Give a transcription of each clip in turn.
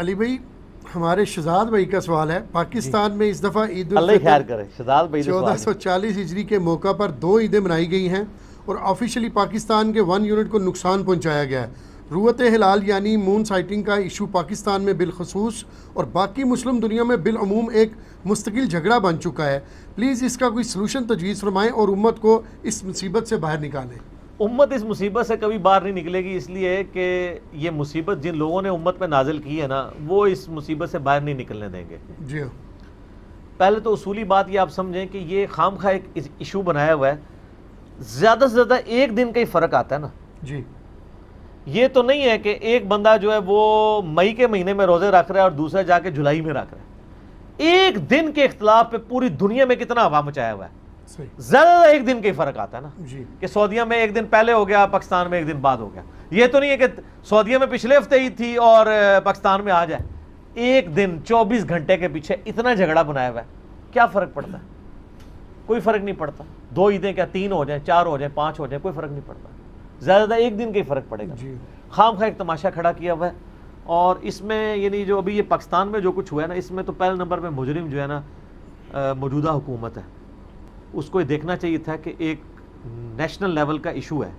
अली भाई हमारे शहजाद भाई का सवाल है पाकिस्तान में इस दफ़ा ईद चौदह सौ चालीस हिजरी के मौका पर दो ईदें मनाई गई हैं और ऑफिशियली पाकिस्तान के वन यूनिट को नुकसान पहुंचाया गया है रूत हिलाल यानी मून साइटिंग का इशू पाकिस्तान में बिलखसूस और बाकी मुस्लिम दुनिया में बिलूम एक मुस्तकिल झगड़ा बन चुका है प्लीज़ इसका कोई सलूशन तजवीज़ फरमाएँ और उम्मत को इस मुसीबत से बाहर निकालें उम्मत इस मुसीबत से कभी बाहर नहीं निकलेगी इसलिए कि ये मुसीबत जिन लोगों ने उम्मत में नाजिल की है ना वो इस मुसीबत से बाहर नहीं निकलने देंगे जी हाँ। पहले तो उसूली बात ये आप समझें कि ये खाम खा एक इशू बनाया हुआ है ज़्यादा से ज़्यादा एक दिन का ही फ़र्क आता है ना जी ये तो नहीं है कि एक बंदा जो है वो मई के महीने में रोज़े रख रहा है और दूसरा जाके जुलाई में रख रहा है एक दिन के इख्तलाफ पे पूरी दुनिया में कितना हवा मचाया हुआ है ज्यादा एक दिन का ही फर्क आता है ना जी कि सऊदीया में एक दिन पहले हो गया पाकिस्तान में एक दिन बाद हो गया ये तो नहीं है कि सऊदीया में पिछले हफ्ते ही थी और पाकिस्तान में आ जाए एक दिन 24 घंटे के पीछे इतना झगड़ा बनाया हुआ है क्या फर्क पड़ता है कोई फर्क नहीं पड़ता दो ईदें क्या तीन हो जाए चार हो जाए पांच हो जाए कोई फर्क नहीं पड़ता ज़्यादा एक दिन का ही फर्क पड़ेगा खाम खा एक तमाशा खड़ा किया हुआ है और इसमें यानी जो अभी ये पाकिस्तान में जो कुछ हुआ है ना इसमें तो पहले नंबर पर मुजरिम जो है ना मौजूदा हुकूमत है उसको ये देखना चाहिए था कि एक नेशनल लेवल का इशू है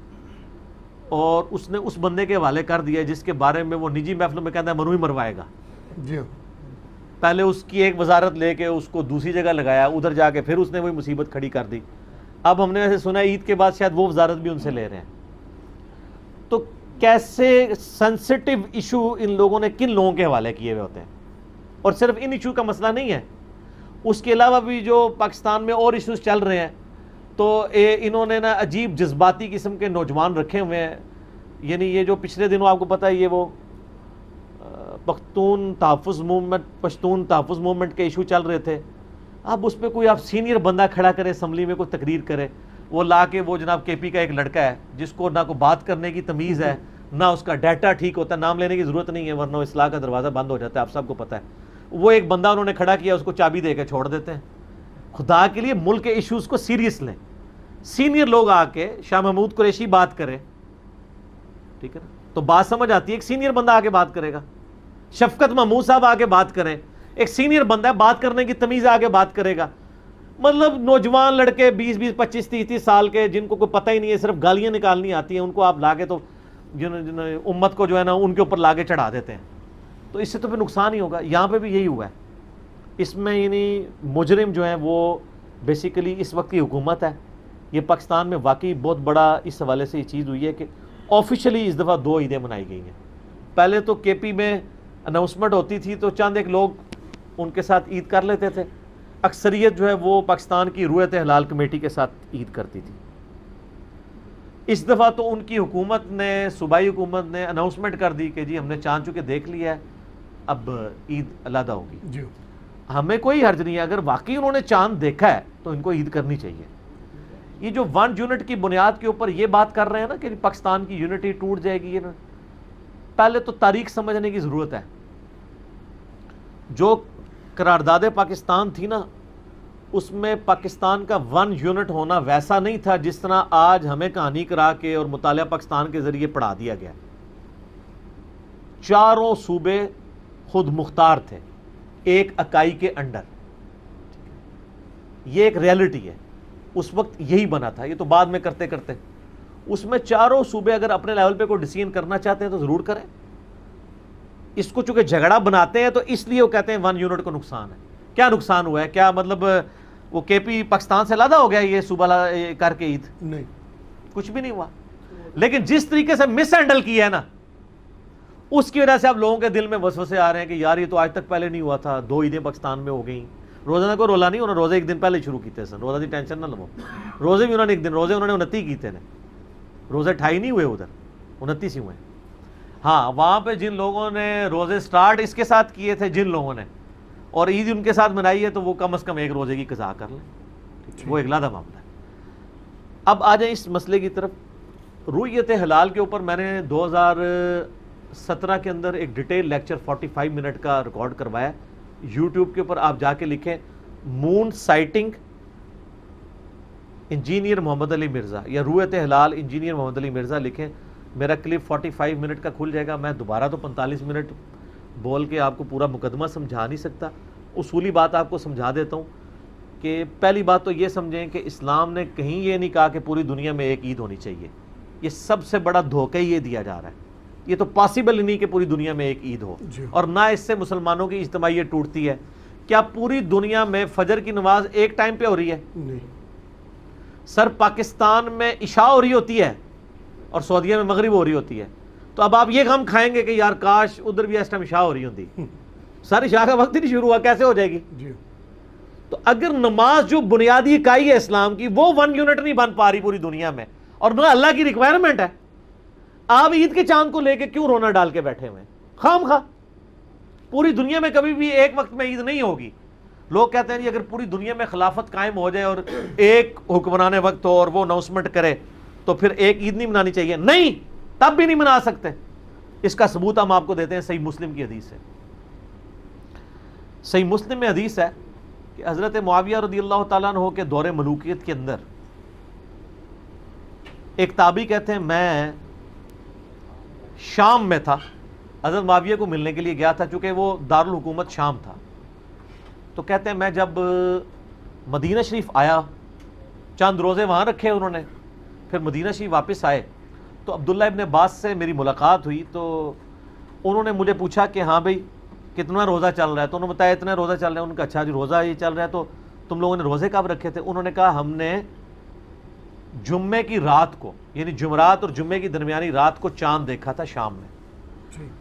और उसने उस बंदे के हवाले कर दिया जिसके बारे में वो निजी महफलों में कहता है मनु ही मरवाएगा जी पहले उसकी एक वजारत लेके उसको दूसरी जगह लगाया उधर जाके फिर उसने वही मुसीबत खड़ी कर दी अब हमने ऐसे सुना ईद के बाद शायद वो वजारत भी उनसे ले रहे हैं तो कैसे सेंसिटिव इशू इन लोगों ने किन लोगों के हवाले किए हुए होते हैं और सिर्फ इन इशू का मसला नहीं है उसके अलावा भी जो पाकिस्तान में और इश्यूज चल रहे हैं तो ये इन्होंने ना अजीब जज्बाती किस्म के नौजवान रखे हुए हैं यानी ये जो पिछले दिनों आपको पता है ये वो पख्तून तहफ़ मूवमेंट पश्तून तहफ़ मूवमेंट के इशू चल रहे थे अब उस पर कोई आप सीनियर बंदा खड़ा करें असम्बली में कोई तकरीर करे वो ला के वो जनाब के पी का एक लड़का है जिसको ना को बात करने की तमीज़ है हम्म। ना उसका डाटा ठीक होता है नाम लेने की ज़रूरत नहीं है वरना इसलाह का दरवाज़ा बंद हो जाता है आप सबको पता है वो एक बंदा उन्होंने खड़ा किया उसको चाबी दे के छोड़ देते हैं खुदा के लिए मुल्क के इश्यूज़ को सीरियस लें सीनियर लोग आके शाह महमूद कुरेशी बात करें ठीक है ना तो बात समझ आती है एक सीनियर बंदा आके बात करेगा शफकत महमूद साहब आके बात करें एक सीनियर बंदा है बात करने की तमीज़ आगे बात करेगा मतलब नौजवान लड़के 20 20 25 तीस तीस साल के जिनको कोई पता ही नहीं है सिर्फ गालियाँ निकालनी आती हैं उनको आप लागे तो जिन, उम्मत को जो है ना उनके ऊपर लागे चढ़ा देते हैं तो इससे तो फिर नुकसान ही होगा यहाँ पे भी यही हुआ है इसमें यानी मुजरिम जो है वो बेसिकली इस वक्त की हुकूमत है ये पाकिस्तान में वाकई बहुत बड़ा इस हवाले से ये चीज़ हुई है कि ऑफिशियली इस दफ़ा दो ईदें मनाई गई हैं पहले तो के पी में अनाउंसमेंट होती थी तो चंद एक लोग उनके साथ ईद कर लेते थे अक्सरियत जो है वो पाकिस्तान की रूयत हलाल कमेटी के साथ ईद करती थी इस दफ़ा तो उनकी हुकूमत ने सूबाई हुकूमत ने अनाउंसमेंट कर दी कि जी हमने चांद चुके देख लिया है अब ईद अलहदा होगी जी हमें कोई हर्ज नहीं है अगर वाकई उन्होंने चांद देखा है तो इनको ईद करनी चाहिए ये जो वन यूनिट की बुनियाद के ऊपर ये बात कर रहे हैं ना कि पाकिस्तान की यूनिटी टूट जाएगी ना पहले तो तारीख समझने की ज़रूरत है जो करारदाद पाकिस्तान थी ना उसमें पाकिस्तान का वन यूनिट होना वैसा नहीं था जिस तरह आज हमें कहानी करा के और मुताल पाकिस्तान के ज़रिए पढ़ा दिया गया चारों सूबे खुद मुख्तार थे एक अकाई के अंडर ये एक रियलिटी है उस वक्त यही बना था ये तो बाद में करते करते उसमें चारों सूबे अगर अपने लेवल पे कोई डिसीजन करना चाहते हैं तो ज़रूर करें इसको चूंकि झगड़ा बनाते हैं तो इसलिए वो कहते हैं वन यूनिट को नुकसान है क्या नुकसान हुआ है क्या मतलब वो केपी पाकिस्तान से लादा हो गया ये सूबा करके ईद नहीं कुछ भी नहीं हुआ लेकिन जिस तरीके से मिस हैंडल किया है ना उसकी वजह से आप लोगों के दिल में वसवसे आ रहे हैं कि यार ये तो आज तक पहले नहीं हुआ था दो ईदें पाकिस्तान में हो गई रोजाना को रोला नहीं उन्होंने रोजे एक दिन पहले शुरू किए सर रोजा की टेंशन ना लवो रोजे भी उन्होंने एक दिन रोजे उन्होंने उनती किए ने रोजे ठाई नहीं हुए उधर उनतीस ही हुए हाँ वहाँ पे जिन लोगों ने रोजे स्टार्ट इसके साथ किए थे जिन लोगों ने और ईद उनके साथ मनाई है तो वो कम अज़ कम एक रोजे की कज़ा कर लें वो एक लादा मामला है अब आ जाए इस मसले की तरफ रूयत हलाल के ऊपर मैंने हज़ार सत्रह के अंदर एक डिटेल लेक्चर 45 मिनट का रिकॉर्ड करवाया यूट्यूब के ऊपर आप जाके लिखें moon sighting engineer Mohammad Ali Mirza या रूएत हलाल इंजीनियर मोहम्मद अली मिर्ज़ा लिखें मेरा क्लिप 45 मिनट का खुल जाएगा मैं दोबारा तो 45 मिनट बोल के आपको पूरा मुकदमा समझा नहीं सकता उसूली बात आपको समझा देता हूँ कि पहली बात तो ये समझें कि इस्लाम ने कहीं ये नहीं कहा कि पूरी दुनिया में एक ईद होनी चाहिए ये सबसे बड़ा धोखा ही ये दिया जा रहा है ये तो पॉसिबल ही नहीं कि पूरी दुनिया में एक ईद हो और ना इससे मुसलमानों की इज्तमाहीत टूटती है क्या पूरी दुनिया में फजर की नमाज एक टाइम पे हो रही है नहीं सर पाकिस्तान में इशा हो रही होती है और सऊदीया में मगरब हो रही होती है तो अब आप ये गम खाएंगे कि यार काश उधर भी इस टाइम इशा हो रही होती हम्म। सर इशा का वक्त ही नहीं शुरू हुआ कैसे हो जाएगी तो अगर नमाज जो बुनियादी इकाई है इस्लाम की वो वन यूनिट नहीं बन पा रही पूरी दुनिया में और ना अल्लाह की रिक्वायरमेंट है आप ईद के चांद को लेके क्यों रोना डाल के बैठे हुए खाम खा पूरी दुनिया में कभी भी एक वक्त में ईद नहीं होगी लोग कहते हैं अगर पूरी दुनिया में खिलाफत कायम हो जाए और एक हुक्मरान वक्त और वो अनाउंसमेंट करे तो फिर एक ईद नहीं मनानी चाहिए नहीं तब भी नहीं मना सकते इसका सबूत हम आपको देते हैं सही मुस्लिम की हदीस है सही मुस्लिम में हदीस है कि हज़रत मुआविया रदी अल्लाह तु के दौरे मलूकियत के अंदर एक ताबी कहते हैं मैं शाम में था हज़रत माविया को मिलने के लिए गया था चूँकि वो दारकूमत शाम था तो कहते हैं मैं जब मदीना शरीफ आया चंद रोज़े वहाँ रखे उन्होंने फिर मदीना शरीफ वापस आए तो अब्दुल्ला इबन अब्बास से मेरी मुलाकात हुई तो उन्होंने मुझे पूछा कि हाँ भाई कितना रोज़ा चल रहा है तो उन्होंने बताया इतना रोज़ा चल रहा है उनका अच्छा जी रोज़ा ये चल रहा है तो तुम लोगों ने रोज़े कब रखे थे उन्होंने कहा हमने जुम्मे की रात को यानी जुमरात और जुम्मे की दरमिया रात को चांद देखा था शाम में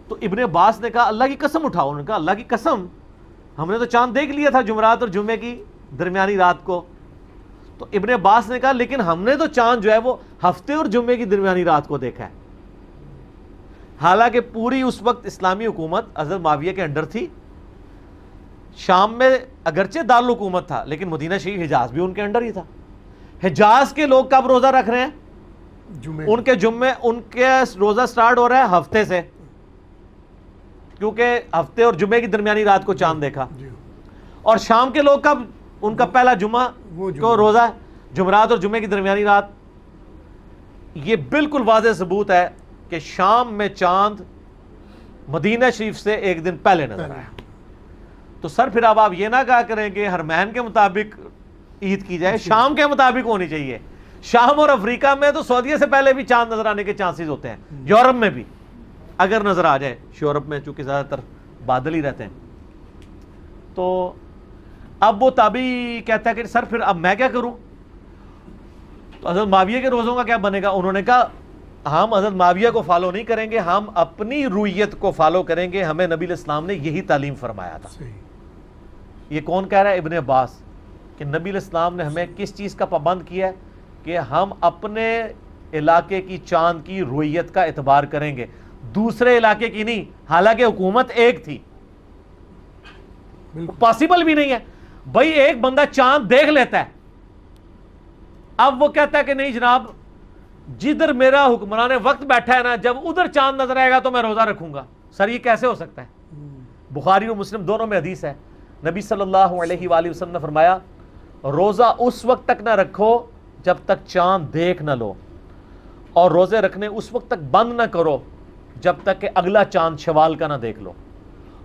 तो इबन अब्बास ने कहा अल्लाह की कसम उठाओ उन्होंने कहा अल्लाह की कसम हमने तो चांद देख लिया था जुमरात और जुम्मे की दरमिया रात को तो इबन अब्बास ने कहा लेकिन हमने तो चांद जो है वो हफ्ते और जुम्मे की दरमिया रात को देखा है हालांकि पूरी उस वक्त इस्लामी हुकूमत अजहर माविया के अंडर थी शाम में अगरचे दारकूमत था लेकिन मदीना शरीफ हिजाज भी उनके अंडर ही था हिजाज के लोग कब रोजा रख रहे हैं उनके जुम्मे उनके रोजा स्टार्ट हो रहा है हफ्ते से क्योंकि हफ्ते और जुमे की दरमियानी रात को चांद देखा और शाम के लोग कब उनका पहला जुमा को रोजा जुमरात और जुमे की दरमियानी रात ये बिल्कुल वाज सबूत है कि शाम में चांद मदीना शरीफ से एक दिन पहले नजर आया तो सर फिर अब आप ये ना कहा करें कि हरमैन के मुताबिक ईद की जाए शाम के मुताबिक होनी चाहिए शाम और अफ्रीका में तो सऊदीया से पहले भी चांद नजर आने के चांसेस होते हैं यूरोप में भी अगर नजर आ जाए यूरोप में चूंकि ज्यादातर बादल ही रहते हैं तो अब वो ताबी कहता है कि सर फिर अब मैं क्या करूं तो हजरत माविया के रोज़ों का क्या बनेगा उन्होंने कहा हम हजरत माविया को फॉलो नहीं करेंगे हम अपनी रूयत को फॉलो करेंगे हमें नबी इस्लाम ने यही तालीम फरमाया था ये कौन कह रहा है इबन अब्बास कि नबी इस्लाम ने हमें किस चीज़ का पाबंद किया है कि हम अपने इलाके की चांद की रोइत का एतबार करेंगे दूसरे इलाके की नहीं हालांकि हुकूमत एक थी पॉसिबल भी नहीं है भाई एक बंदा चांद देख लेता है अब वो कहता है कि नहीं जनाब जिधर मेरा हुक्मरान वक्त बैठा है ना जब उधर चांद नजर आएगा तो मैं रोज़ा रखूंगा सर ये कैसे हो सकता है हम्म। बुखारी और मुस्लिम दोनों में हदीस है नबी सल्लल्लाहु अलैहि वसल्लम ने फरमाया रोज़ा उस वक्त तक ना रखो जब तक चांद देख ना लो और रोज़े रखने उस वक्त तक बंद ना करो जब तक कि अगला चांद शवाल का ना देख लो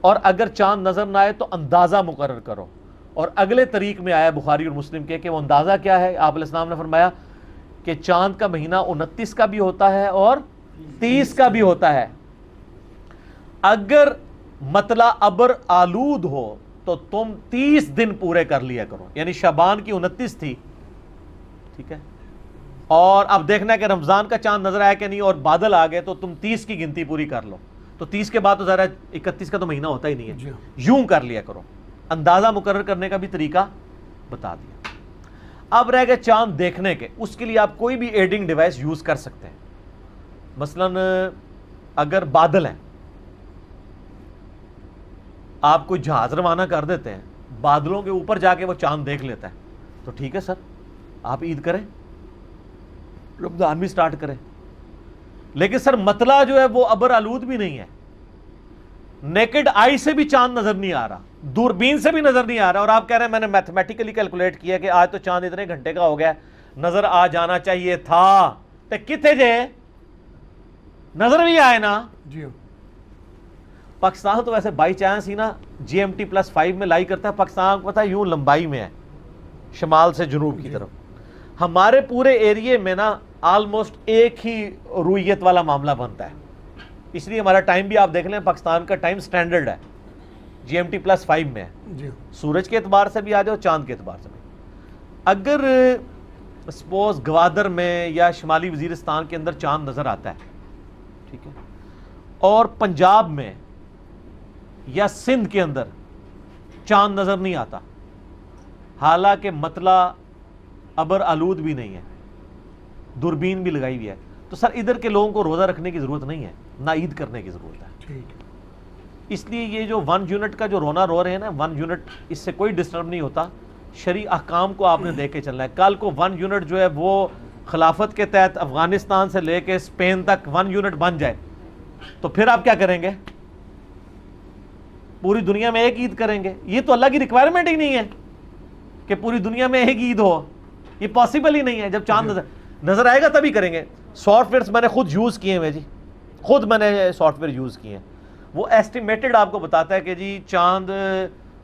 और अगर चांद नज़र ना आए तो अंदाज़ा मुकर करो और अगले तरीक में आया बुखारी और मुस्लिम के कि वो अंदाज़ा क्या है आप इस्लाम ने फरमाया कि चांद का महीना उनतीस का भी होता है और तीस का भी होता है अगर मतला अबर आलूद हो तो तुम तीस दिन पूरे कर लिया करो यानी शबान की उनतीस थी ठीक है और अब देखना कि रमज़ान का चांद नजर आया कि नहीं और बादल आ गए तो तुम तीस की गिनती पूरी कर लो तो तीस के बाद तो ज़रा इकतीस का तो महीना होता ही नहीं है यूं कर लिया करो अंदाज़ा मुकर करने का भी तरीका बता दिया अब रह गए चांद देखने के उसके लिए आप कोई भी एडिंग डिवाइस यूज़ कर सकते हैं मसलन अगर बादल हैं आपको जहाज रवाना कर देते हैं बादलों के ऊपर जाके वो चांद देख लेता है तो ठीक है सर आप ईद करें रमजान भी स्टार्ट करें लेकिन सर मतला जो है वो अबर आलूद भी नहीं है नेकेड आई से भी चांद नजर नहीं आ रहा दूरबीन से भी नजर नहीं आ रहा और आप कह रहे हैं मैंने मैथमेटिकली कैलकुलेट किया कि आज तो चांद इतने घंटे का हो गया नजर आ जाना चाहिए था तो कितने जे नजर भी आए ना जी पाकिस्तान तो वैसे बाई चांस ही ना G M T plus five में लाई करता है पाकिस्तान को पता है यूं लंबाई में है शमाल से जनूब की तरफ हमारे पूरे एरिए में ना आलमोस्ट एक ही रूयत वाला मामला बनता है इसलिए हमारा टाइम भी आप देख लें पाकिस्तान का टाइम स्टैंडर्ड है G M T plus five में है सूरज के अतबार से भी आ जाओ चांद के अतबार से भी अगर सपोज गवादर में या शुमाली वजीरस्तान के अंदर चांद नज़र आता है ठीक है और पंजाब में या सिंध के अंदर चांद नज़र नहीं आता हालांकि मतला अबर आलूद भी नहीं है दूरबीन भी लगाई हुई है तो सर इधर के लोगों को रोज़ा रखने की ज़रूरत नहीं है ना ईद करने की ज़रूरत है इसलिए ये जो वन यूनिट का जो रोना रो रहे हैं ना वन यूनिट इससे कोई डिस्टर्ब नहीं होता शरी अहकाम को आपने हम्म। दे के चलना है कल को वन यूनिट जो है वो खिलाफत के तहत अफगानिस्तान से लेके स्पेन तक वन यूनिट बन जाए तो फिर आप क्या करेंगे पूरी दुनिया में एक ईद करेंगे ये तो अल्लाह की रिक्वायरमेंट ही नहीं है कि पूरी दुनिया में एक ईद हो ये पॉसिबल ही नहीं है जब चांद नजर नजर आएगा तभी करेंगे सॉफ्टवेयर मैंने खुद यूज़ किए हुए जी खुद मैंने सॉफ्टवेयर यूज़ किए हैं वो एस्टिमेटेड आपको बताता है कि जी चांद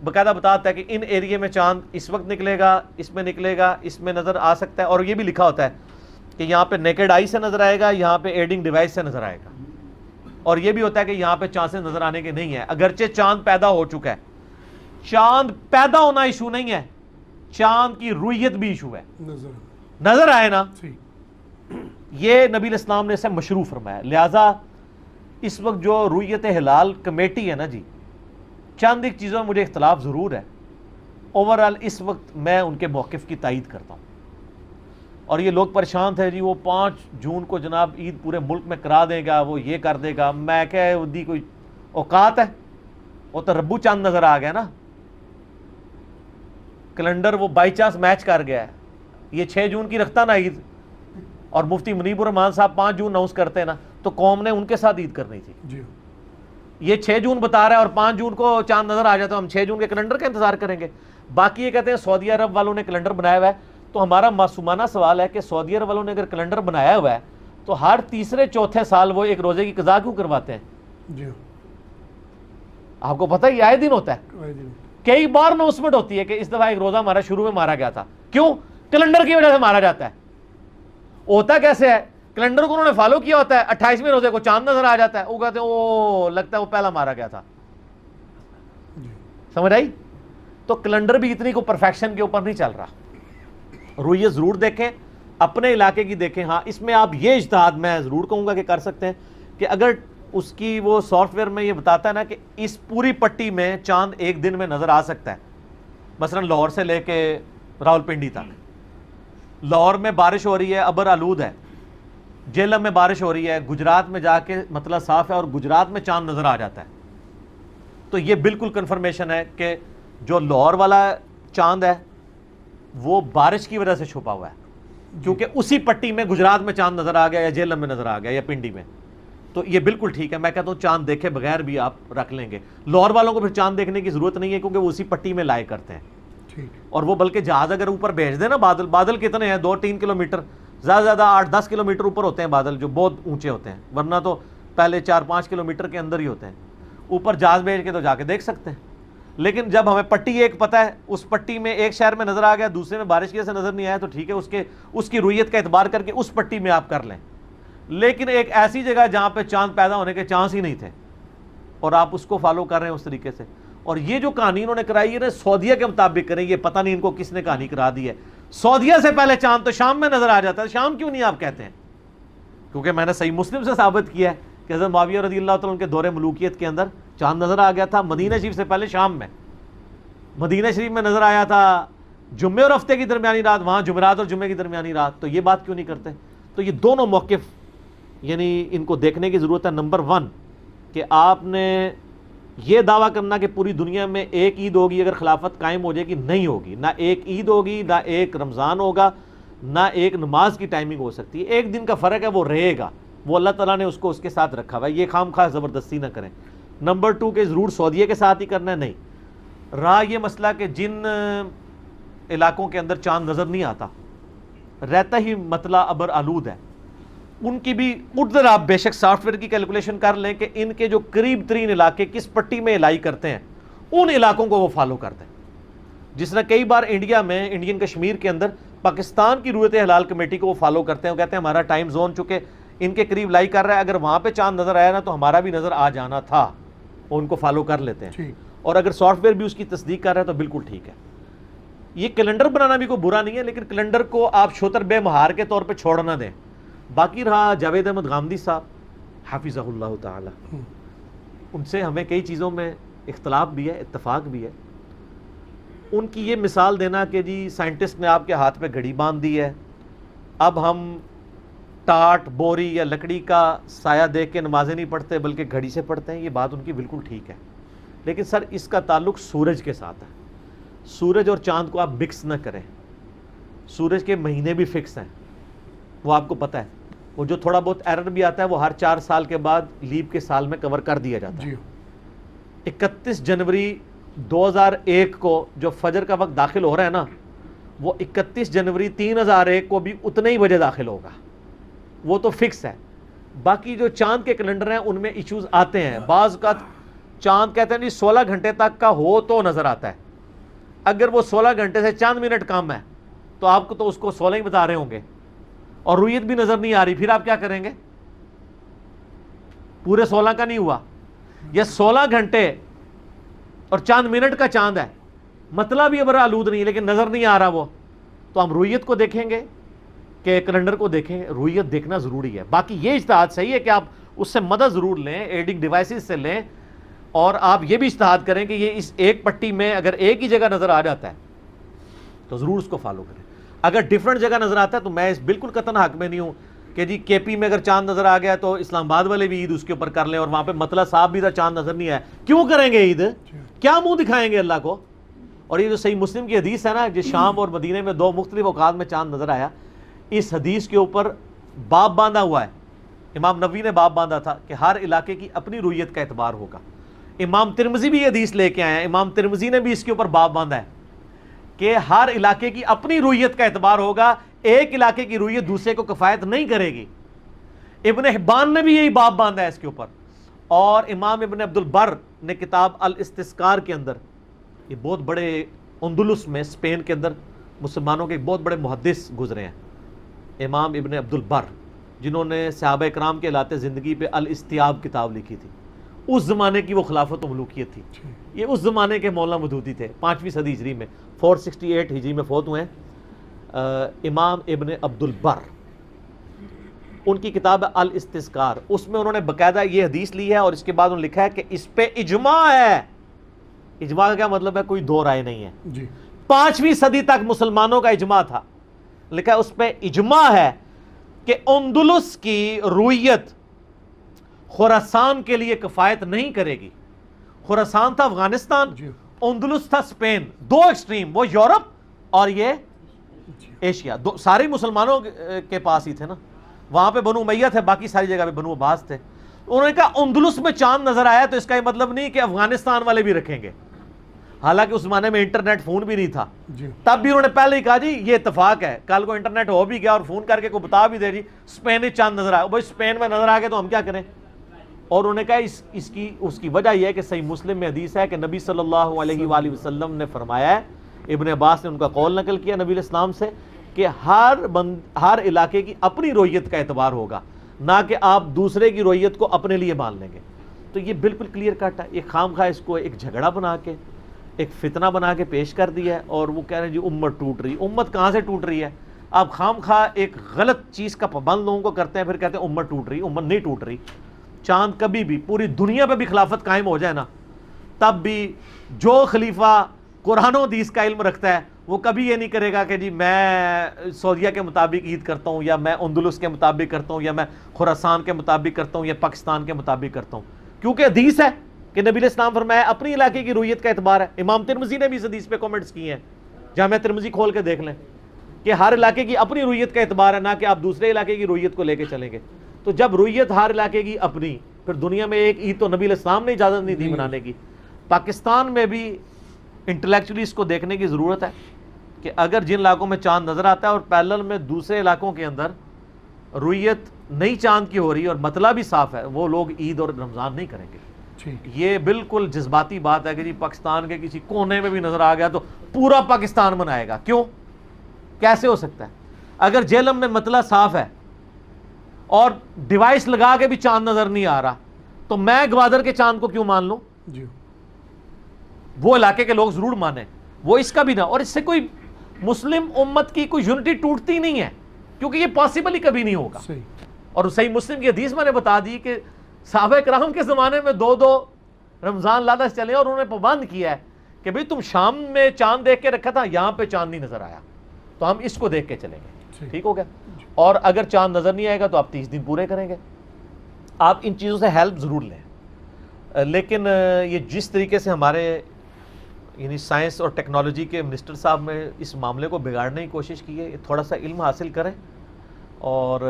बकायदा बताता है कि इन एरिए में चांद इस वक्त निकलेगा इसमें निकलेगा इसमें नज़र आ सकता है और ये भी लिखा होता है कि यहाँ पे नेकेड आई से नज़र आएगा यहाँ पे एडिंग डिवाइस से नज़र आएगा और यह भी होता है कि यहां पर चांसेस नजर आने के नहीं है अगरचे चांद पैदा हो चुका है चांद पैदा होना इशू नहीं है चांद की रुयत भी इशू है नजर नजर आए ना ये नबी इस्लाम ने इसे मशरू फरमाया लिहाजा इस वक्त जो रुयत हिलाल कमेटी है ना जी चांद एक चीज़ों में मुझे इख्तलाफ ज़रूर है ओवरऑल इस वक्त मैं उनके मौकफ की तइद करता हूँ और ये लोग परेशान थे जी वो पाँच जून को जनाब ईद पूरे मुल्क में करा देगा वो ये कर देगा मैं क्या दी कोई औकात है वो तो रब्बू चांद नज़र आ गया ना कैलेंडर वो बाई चांस मैच कर गया है ये छः जून की रखता ना ईद और मुफ्ती मनीबरमान साहब पाँच जून अनाउंस करते ना तो कौम ने उनके साथ ईद करनी थी जी ये छः जून बता रहा है और पाँच जून को चांद नज़र आ जाता है हम छः जून के कैलेंडर का इंतजार करेंगे बाकी ये कहते हैं सऊदी अरब वालों ने कैलेंडर बनाया हुआ है तो हमारा मासूमाना सवाल है कि सऊदी अरब वालों ने अगर कैलेंडर बनाया हुआ है तो हर तीसरे चौथे साल वो एक रोज़े की कज़ा क्यों करवाते हैं जी आपको पता है आए दिन होता है कई बार अनाउंसमेंट होती है कि इस दफ़ा एक रोज़ा हमारा शुरू में मारा गया था क्यों कैलेंडर की वजह से मारा जाता है होता कैसे है कैलेंडर को उन्होंने फॉलो किया होता है अट्ठाईसवें रोजे को चांद नजर आ जाता है वो कहते हैं ओ लगता है वो पहला मारा गया था समझ आई तो कैलेंडर भी इतनी को परफेक्शन के ऊपर नहीं चल रहा रवैये ज़रूर देखें अपने इलाके की देखें हाँ इसमें आप ये इश्तहाद मैं ज़रूर कहूँगा कि कर सकते हैं कि अगर उसकी वो सॉफ्टवेयर में ये बताता है ना कि इस पूरी पट्टी में चांद एक दिन में नज़र आ सकता है मसलन लाहौर से लेके रावलपिंडी तक लाहौर में बारिश हो रही है अबर आलूद है जेलम में बारिश हो रही है गुजरात में जाके मतलब साफ है और गुजरात में चांद नज़र आ जाता है तो ये बिल्कुल कन्फर्मेशन है कि जो लाहौर वाला चांद है वो बारिश की वजह से छुपा हुआ है क्योंकि उसी पट्टी में गुजरात में चांद नज़र आ गया या जेलम में नज़र आ गया या पिंडी में तो ये बिल्कुल ठीक है मैं कहता हूँ चांद देखे बगैर भी आप रख लेंगे लाहौर वालों को फिर चांद देखने की ज़रूरत नहीं है क्योंकि वो उसी पट्टी में लाए करते हैं और वो बल्कि जहाज़ अगर ऊपर भेज दें ना बादल बादल कितने हैं दो तीन किलोमीटर ज़्यादा से ज़्यादा आठ दस किलोमीटर ऊपर होते हैं बादल जो बहुत ऊंचे होते हैं वरना तो पहले चार पाँच किलोमीटर के अंदर ही होते हैं ऊपर जहाज़ भेज के तो जाके देख सकते हैं लेकिन जब हमें पट्टी एक पता है उस पट्टी में एक शहर में नज़र आ गया दूसरे में बारिश की वजह से नज़र नहीं आया तो ठीक है उसके उसकी रुईयत का एतबार करके उस पट्टी में आप कर लें लेकिन एक ऐसी जगह जहां पर चांद पैदा होने के चांस ही नहीं थे और आप उसको फॉलो कर रहे हैं उस तरीके से और ये जो कहानी इन्होंने कराई है सऊदिया के मुताबिक करें ये पता नहीं इनको किसने कहानी करा दी है सऊदिया से पहले चांद तो शाम में नज़र आ जाता है शाम क्यों नहीं आप कहते हैं क्योंकि मैंने सही मुस्लिम से साबित किया है कि हज़रत माविया रजी अल्लाह तुम के दौरे मलूकियत के अंदर चांद नज़र आ गया था मदीना शरीफ से पहले शाम में मदीना शरीफ में नज़र आया था जुम्मे और हफ्ते की दरमियानी रात वहाँ जुमेरात और जुम्मे की दरमियानी रात तो ये बात क्यों नहीं करते तो ये दोनों मौक़ यानी इनको देखने की ज़रूरत है नंबर वन कि आपने ये दावा करना कि पूरी दुनिया में एक ईद होगी अगर खिलाफत कायम हो जाएगी नहीं होगी ना एक ईद होगी ना एक रमज़ान होगा ना एक नमाज की टाइमिंग हो सकती है एक दिन का फ़र्क है वो रहेगा वो अल्लाह ताला ने उसको उसके साथ रखा हुआ है ये खाम खा ज़बरदस्ती ना करें नंबर टू के ज़रूर सऊदीया के साथ ही करना है नहीं रहा ये मसला कि जिन इलाकों के अंदर चांद नज़र नहीं आता रहता ही मतला अबर आलूद है उनकी भी उधर आप बेशक सॉफ्टवेयर की कैलकुलेशन कर लें कि इनके जो करीब तरीन इलाके किस पट्टी में इलाई करते हैं उन इलाकों को वो फॉलो करते हैं जिस तरह कई बार इंडिया में इंडियन कश्मीर के अंदर पाकिस्तान की रूत हलाल कमेटी को वो फॉलो करते हैं वो कहते हैं हमारा टाइम जोन चूँकि इनके करीब लाई कर रहा है अगर वहाँ पे चांद नज़र आया ना तो हमारा भी नज़र आ जाना था उनको फॉलो कर लेते हैं और अगर सॉफ्टवेयर भी उसकी तस्दीक कर रहा है तो बिल्कुल ठीक है ये कैलेंडर बनाना भी कोई बुरा नहीं है लेकिन कैलेंडर को आप शोतर बेमहार के तौर पर छोड़ना दें बाकी रहा जावेद अहमद गांधी साहब हाफिज़ल्ला हम्म। उनसे हमें कई चीज़ों में इख्तलाफ भी है इतफाक़ भी है उनकी ये मिसाल देना कि जी साइंटिस्ट ने आपके हाथ पे घड़ी बांध दी है अब हम टाट बोरी या लकड़ी का साया देख के नमाजें नहीं पढ़ते बल्कि घड़ी से पढ़ते हैं ये बात उनकी बिल्कुल ठीक है लेकिन सर इसका ताल्लुक सूरज के साथ है सूरज और चांद को आप मिक्स ना करें सूरज के महीने भी फिक्स हैं वो आपको पता है वो जो थोड़ा बहुत एरर भी आता है वो हर चार साल के बाद लीप के साल में कवर कर दिया जाता है इकतीस जनवरी 2001 को जो फजर का वक्त दाखिल हो रहा है ना वो 31 जनवरी 3001 को भी उतने ही बजे दाखिल होगा वो तो फिक्स है बाकी जो चांद के कैलेंडर हैं उनमें इश्यूज आते हैं बाज का चांद कहते हैं जी सोलह घंटे तक का हो तो नज़र आता है अगर वो सोलह घंटे से चांद मिनट कम है तो आपको तो उसको सोलह ही बता रहे होंगे और रुईत भी नज़र नहीं आ रही फिर आप क्या करेंगे पूरे सोलह का नहीं हुआ यह सोलह घंटे और चांद मिनट का चांद है मतलब ये बड़ा आलूद नहीं लेकिन नज़र नहीं आ रहा वो तो हम रुईत को देखेंगे कि कैलेंडर को देखें रूयत देखना ज़रूरी है बाकी ये इश्तहाद सही है कि आप उससे मदद ज़रूर लें एडिंग डिवाइसेस से लें और आप ये भी इश्तहाद करें कि ये इस एक पट्टी में अगर एक ही जगह नज़र आ जाता है तो ज़रूर उसको फॉलो करें अगर डिफरेंट जगह नज़र आता है तो मैं इस बिल्कुल कतन हक में नहीं हूँ कि जी के पी में अगर चांद नज़र आ गया तो इस्लामाबाद वाले भी ईद उसके ऊपर कर लें और वहाँ पर मतला साहब भी था चांद नज़र नहीं आया क्यों करेंगे ईद क्या मुँह दिखाएंगे अल्लाह को और ये जो सही मुस्लिम की हदीस है ना जो शाम और मदीने में दो मुख्तलिफ अवकात में चांद नज़र आया इस हदीस के ऊपर बाप बांधा हुआ है इमाम नबी ने बाप बांधा था कि हर इलाके की अपनी रूयत का एतबार होगा इमाम तिरमजी भी ये हदीस लेके आए हैं इमाम तिरमजी ने भी इसके ऊपर बाप बांधा है कि हर इलाके की अपनी रूयत का एतबार होगा एक इलाके की रूयत दूसरे को किफ़ायत नहीं करेगी इबन हिब्बान ने भी यही बाप बांधा है इसके ऊपर और इमाम इबन अब्दुल बर ने किताब अल इस्तिस्कार के अंदर ये बहुत बड़े उन्दुलस में स्पेन के अंदर मुसलमानों के बहुत बड़े मुहदस गुजरे हैं इमाम इबन अब्दुल जिन्होंने सहाब कराम के लाते ज़िंदगी पे अल किताब लिखी थी उस ज़माने की वो खिलाफत मलूकियत थी ये उस ज़माने के मौला मदूदी थे पाँचवीं सदी हिजरी में फोर सिक्सटी एट हिजरी में फोत हुए हैं इमाम इबन अब्दुल उनकी किताब है अल इस्तिस्कार उसमें उन्होंने बकायदा ये हदीस ली है और इसके बाद उन्होंने लिखा है कि इस पर इजमा है इजमा का मतलब है कोई दो राय नहीं है पाँचवीं सदी तक मुसलमानों का इजमा था लिखा है उस पर इजमा है कि उन्दुलस की रूयत खुरासान के लिए किफ़ायत नहीं करेगी खुरासान था अफगानिस्तान उन्दुलस था स्पेन दो एक्सट्रीम वो यूरोप और ये एशिया दो सारे मुसलमानों के पास ही थे ना वहां पे बनु मैया थे बाकी सारी जगह पे बनु अब्बास थे उन्होंने कहा उन्दुलस में चांद नजर आया तो इसका ये मतलब नहीं कि अफगानिस्तान वाले भी रखेंगे हालांकि उस जमाने में इंटरनेट फोन भी नहीं था तब भी उन्होंने पहले ही कहा जी ये इतफाक है कल को इंटरनेट हो भी गया और फोन करके को बता भी दे जी स्पेन ही चांद नजर आए भाई स्पेन में नजर आ गए तो हम क्या करें और उन्होंने कहा इस इसकी उसकी वजह यह है कि सही मुस्लिम में हदीस है कि नबी सल्लल्लाहु अलैहि वसल्लम ने फरमाया है इबन अब्बास ने उनका कौल नकल किया नबी इस्लाम से कि हर बंद हर इलाके की अपनी रोयत का एतबार होगा ना कि आप दूसरे की रोइत को अपने लिए मान लेंगे तो ये बिल्कुल क्लियर कट है ये खाम खा इसको एक झगड़ा बना के एक फितना बना के पेश कर दिया है और वो कह रहे हैं जी उम्मत टूट रही है उम्मत कहाँ से टूट रही है आप खाम खा एक गलत चीज़ का पाबंद लोगों को करते हैं फिर कहते हैं उम्मत टूट रही उम्मत नहीं टूट रही चांद कभी भी पूरी दुनिया पर भी खिलाफत कायम हो जाए ना तब भी जो खलीफा कुरानो दीस का इल्म रखता है वो कभी ये नहीं करेगा कि जी मैं सऊदिया के मुताबिक ईद करता हूँ या मैं उन्दुलस के मुताबिक करता हूँ या मैं खुरासान के मुताबिक करता हूँ या पाकिस्तान के मुताबिक करता हूँ क्योंकि हदीस है कि नबी इस्लाम फरमाया अपने इलाके की रूयत का एतबार है इमाम तिरमजी ने भी इस हदीस पे कमेंट्स किए हैं जहाँ मैं तिरमजी खोल के देख लें कि हर इलाके की अपनी रूयत का एतबार है ना कि आप दूसरे इलाके की रूयत को लेकर चलेंगे तो जब रूयत हर इलाके की अपनी फिर दुनिया में एक ईद तो नबी इस्लाम ने इजाज़त नहीं दी मनाने की पाकिस्तान में भी इंटेलेक्चुअली इसको देखने की ज़रूरत है कि अगर जिन इलाकों में चांद नज़र आता है और पैरल में दूसरे इलाकों के अंदर रुयत नई चांद की हो रही है और मतलब भी साफ है वो लोग ईद और रमज़ान नहीं करेंगे ये बिल्कुल जज्बाती बात है कि जी पाकिस्तान के किसी कोने में भी नजर आ गया तो पूरा पाकिस्तान मनाएगा क्यों कैसे हो सकता है अगर जेलम में मतला साफ है और डिवाइस लगा के भी चांद नजर नहीं आ रहा तो मैं ग्वादर के चांद को क्यों मान लू जी वो इलाके के लोग जरूर माने वो इसका भी ना और इससे कोई मुस्लिम उम्मत की कोई यूनिटी टूटती नहीं है क्योंकि ये पॉसिबल ही कभी नहीं होगा सही। और सही मुस्लिम की हदीस मैंने बता दी कि साहब कराम के ज़माने में दो दो रमज़ान लादा चले और उन्होंने पाबंद किया है कि भाई तुम शाम में चांद देख के रखा था यहाँ पर चांद नहीं नज़र आया तो हम इसको देख के चलेंगे ठीक हो गया और अगर चांद नज़र नहीं आएगा तो आप तीस दिन पूरे करेंगे आप इन चीज़ों से हेल्प ज़रूर लें लेकिन ये जिस तरीके से हमारे यानी साइंस और टेक्नोलॉजी के मिनिस्टर साहब ने इस मामले को बिगाड़ने की कोशिश की है थोड़ा सा इल्म हासिल करें और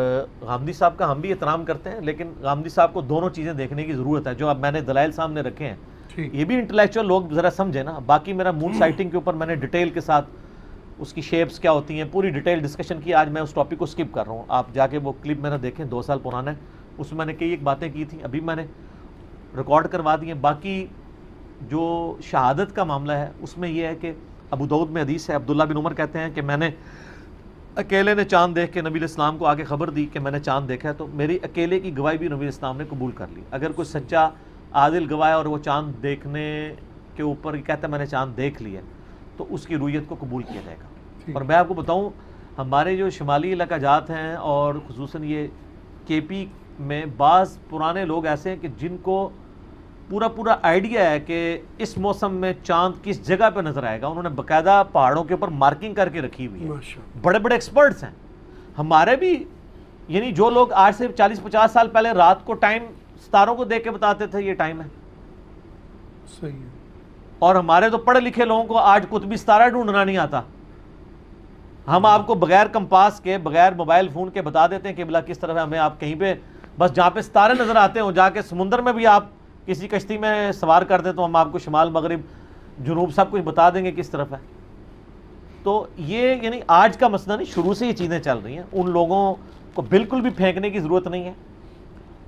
गांधी साहब का हम भी एहतराम करते हैं लेकिन गांधी साहब को दोनों चीज़ें देखने की ज़रूरत है जो अब मैंने दलाइल सामने रखे हैं ये भी इंटेलेक्चुअल लोग ज़रा समझे ना बाकी मेरा मून साइटिंग हम्म। के ऊपर मैंने डिटेल के साथ उसकी शेप्स क्या होती हैं पूरी डिटेल डिस्कशन की आज मैं उस टॉपिक को स्किप कर रहा हूँ आप जाके वो क्लिप मैंने देखें दो साल पुराना है उसमें मैंने कई एक बातें की थी अभी मैंने रिकॉर्ड करवा दी हैं बाकी जो शहादत का मामला है उसमें यह है कि अबू दाऊद में अदीस है अब्दुल्ला बिन उमर कहते हैं कि मैंने अकेले ने चांद देख के नबी इस्लाम को आगे खबर दी कि मैंने चांद देखा है तो मेरी अकेले की गवाही भी नबी इस्लाम ने कबूल कर ली अगर कोई सच्चा आदिल गवाह और वो चांद देखने के ऊपर कहता है मैंने चांद देख लिया तो उसकी रूयत को कबूल किया जाएगा और मैं आपको बताऊँ हमारे जो शुमाली इलाका जात हैं और खसूस ये के पी में बाज़ पुराने लोग ऐसे हैं कि जिनको पूरा पूरा आइडिया है कि इस मौसम में चांद किस जगह पे नजर आएगा उन्होंने बकायदा पहाड़ों के ऊपर मार्किंग करके रखी हुई है बड़े बड़े एक्सपर्ट्स हैं हमारे भी यानी जो लोग आज से 40-50 साल पहले रात को टाइम सितारों को देख के बताते थे ये टाइम है सही है और हमारे तो पढ़े लिखे लोगों को आज कुछ भी सितारा ढूंढना नहीं आता हम हाँ। आपको बगैर कंपास के बगैर मोबाइल फ़ोन के बता देते हैं कि बिला किस तरह हमें आप कहीं पे बस जहाँ पे सितारे नज़र आते हो जाके समुंदर में भी आप किसी कश्ती में सवार कर दें तो हम आपको शुमाल मगरब जुनूब सब कुछ बता देंगे किस तरफ है तो ये यानी आज का मसला नहीं शुरू से ये चीज़ें चल रही हैं उन लोगों को बिल्कुल भी फेंकने की ज़रूरत नहीं है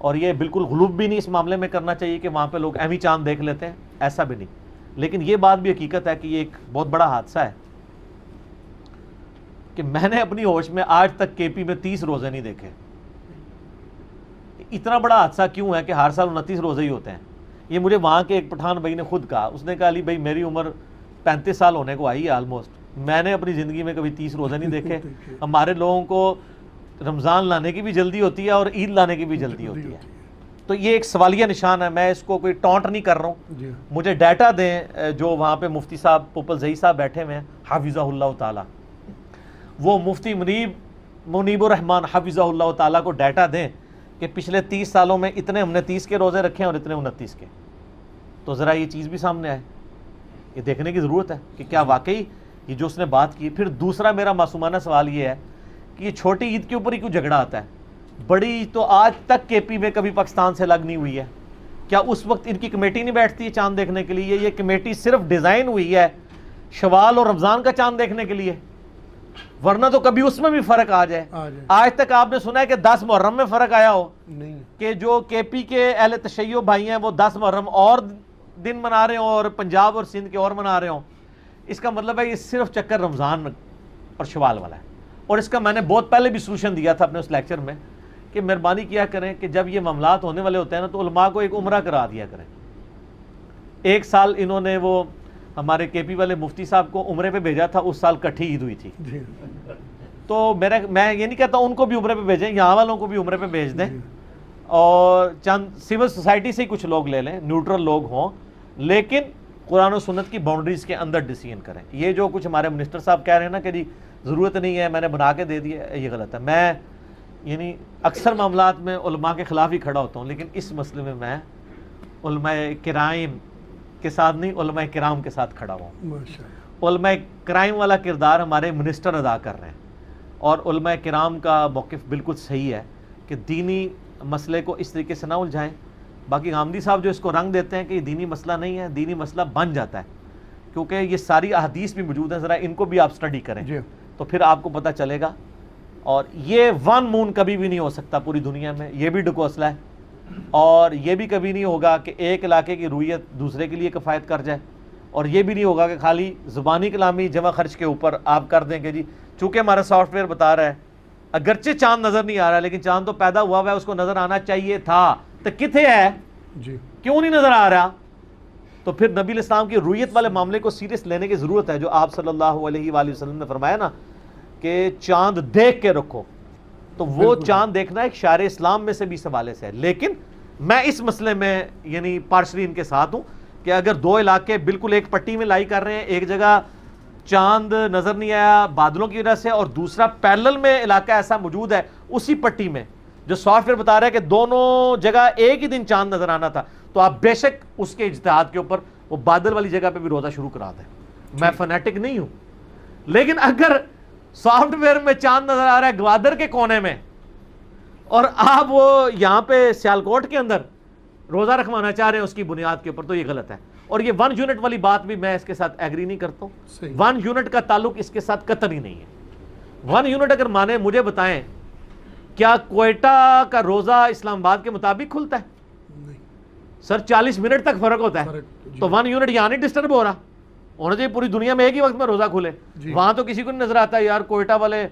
और ये बिल्कुल गलूब भी नहीं इस मामले में करना चाहिए कि वहाँ पे लोग अहमी चांद देख लेते हैं ऐसा भी नहीं लेकिन ये बात भी हकीकत है कि ये एक बहुत बड़ा हादसा है कि मैंने अपनी होश में आज तक केपी में तीस रोज़े नहीं देखे इतना बड़ा हादसा क्यों है कि हर साल उनतीस रोज़े ही होते हैं ये मुझे वहाँ के एक पठान भाई ने खुद कहा उसने कहा अली भाई मेरी उम्र पैंतीस साल होने को आई है आलमोस्ट मैंने अपनी ज़िंदगी में कभी तीस रोज़े नहीं देखे हमारे लोगों को रमज़ान लाने की भी जल्दी होती है और ईद लाने की भी जल्दी होती है तो ये एक सवालिया निशान है मैं इसको कोई टॉन्ट नहीं कर रहा हूँ मुझे डाटा दें जो वहाँ पे मुफ्ती साहब पोपल जई साहब बैठे हुए हैं हाफिज़ाल्ला ताला वो मुफ्ती मुनीब मुनीबरहमान हाफिज़ा हाफिज़ाल्ला ताला को डाटा दें कि पिछले तीस सालों में इतने हमने तीस के रोज़े रखे हैं और इतने उनतीस के तो ज़रा ये चीज़ भी सामने आए ये देखने की ज़रूरत है कि क्या वाकई ये जो उसने बात की फिर दूसरा मेरा मासूमाना सवाल ये है कि ये छोटी ईद के ऊपर ही क्यों झगड़ा आता है बड़ी ईद तो आज तक के पी में कभी पाकिस्तान से अलग नहीं हुई है क्या उस वक्त इनकी कमेटी नहीं बैठती है चांद देखने के लिए ये कमेटी सिर्फ डिज़ाइन हुई है शवाल और रमज़ान का चांद देखने के लिए वरना तो कभी उसमें भी फर्क आ जाए आज तक आपने सुना है कि दस मुहर्रम में फर्क आया हो नहीं कि जो के पी के अहल तशैयो भाई हैं वो दस मुहर्रम और दिन मना रहे हो और पंजाब और सिंध के और मना रहे हो इसका मतलब है ये सिर्फ चक्कर रमज़ान और शवाल वाला है और इसका मैंने बहुत पहले भी सोल्यूशन दिया था अपने उस लेक्चर में कि मेहरबानी किया करें कि जब ये मामला होने वाले होते हैं ना तो उलमा को एक उम्र करा दिया करें एक साल इन्होंने वो हमारे केपी वाले मुफ्ती साहब को उम्र पे भेजा था उस साल कट्ठी ईद हुई थी तो मेरा मैं ये नहीं कहता उनको भी उम्र पे भेजें यहाँ वालों को भी उम्र पे भेज दें और चंद सिविल सोसाइटी से ही कुछ लोग ले लें न्यूट्रल लोग हों लेकिन कुरान सुन्नत की बाउंड्रीज़ के अंदर डिसीजन करें ये जो कुछ हमारे मिनिस्टर साहब कह रहे हैं ना कि जी ज़रूरत नहीं है मैंने बना के दे दिया ये गलत है मैं यानी अक्सर मामला में के ख़िलाफ़ ही खड़ा होता हूँ लेकिन इस मसले में मैं कराइम के साथ नहीं कराम के साथ खड़ा हुआ क्राइम वाला किरदार हमारे मिनिस्टर अदा कर रहे हैं और कराम का मौक़ बिल्कुल सही है कि दीनी मसले को इस तरीके से ना उलझाएं बाकी गांधी साहब जो इसको रंग देते हैं कि ये दीनी मसला नहीं है दीनी मसला बन जाता है क्योंकि ये सारी अहदीस भी मौजूद है ज़रा इनको भी आप स्टडी करें तो फिर आपको पता चलेगा और ये वन मून कभी भी नहीं हो सकता पूरी दुनिया में ये भी डुकोसला है और ये भी कभी नहीं होगा कि एक इलाके की रूयत दूसरे के लिए किफ़ायत कर जाए और ये भी नहीं होगा कि खाली ज़ुबानी कलामी जमा खर्च के ऊपर आप कर देंगे जी चूँकि हमारा सॉफ्टवेयर बता रहा है अगरचे चांद नज़र नहीं आ रहा लेकिन चांद तो पैदा हुआ हुआ है उसको नज़र आना चाहिए था तो कितने है जी क्यों नहीं नज़र आ रहा तो फिर नबी इस्लाम की रूयत वाले मामले को सीरियस लेने की ज़रूरत है जो आप सल्ला अलैहि ने फरमाया ना कि चांद देख के रखो तो वो चांद देखना एक शार इस्लाम में से भी इस हवाले से है लेकिन मैं इस मसले में यानी पार्शली इनके साथ हूँ कि अगर दो इलाके बिल्कुल एक पट्टी में लाई कर रहे हैं एक जगह चांद नज़र नहीं आया बादलों की वजह से और दूसरा पैरल में इलाका ऐसा मौजूद है उसी पट्टी में जो सॉफ्टवेयर बता रहा है कि दोनों जगह एक ही दिन चांद नज़र आना था तो आप बेशक उसके इजतहाद के ऊपर वो बादल वाली जगह पर भी रोज़ा शुरू करा दें मैं फनेटिक नहीं हूं लेकिन अगर सॉफ्टवेयर में चांद नजर आ रहा है ग्वादर के कोने में और आप वो यहां पे सियालकोट के अंदर रोज़ा रखवाना चाह रहे हैं उसकी बुनियाद के ऊपर तो ये गलत है और ये वन यूनिट वाली बात भी मैं इसके साथ एग्री नहीं करता वन यूनिट का ताल्लुक इसके साथ कतर ही नहीं है वन यूनिट अगर माने मुझे बताएं क्या कोयटा का रोज़ा इस्लामाबाद के मुताबिक खुलता है सर 40 मिनट तक फर्क होता है तो वन यूनिट यहाँ नहीं डिस्टर्ब हो रहा होना चाहिए पूरी दुनिया में एक ही वक्त में रोज़ा खुले वहाँ तो किसी को नहीं नजर आता यार कोयटा वाले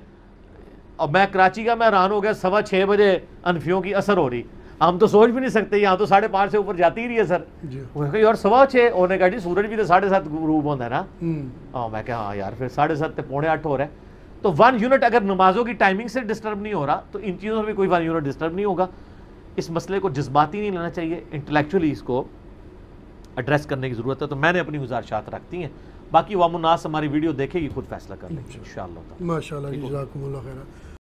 और मैं कराची का मैं हैरान हो गया सवा छः बजे अनफियों की असर हो रही हम तो सोच भी नहीं सकते यहाँ तो साढ़े पाँच से ऊपर जाती ही रही है सर यार सवा छः होने का जी सूरज भी तो साढ़े सात रूप होता है ना हम्म। हाँ मैं क्या हाँ यार फिर साढ़े सात तो पौने आठ हो रहा है तो वन यूनिट अगर नमाजों की टाइमिंग से डिस्टर्ब नहीं हो रहा तो इन चीज़ों में कोई वन यूनिट डिस्टर्ब नहीं होगा इस मसले को जज्बाती नहीं लेना चाहिए इंटेलेक्चुअली इसको एड्रेस करने की ज़रूरत है तो मैंने अपनी गुजारशात रखती हैं बाकी वामुनास हमारी वीडियो देखेगी खुद फैसला कर लेंगे इन शाला माशा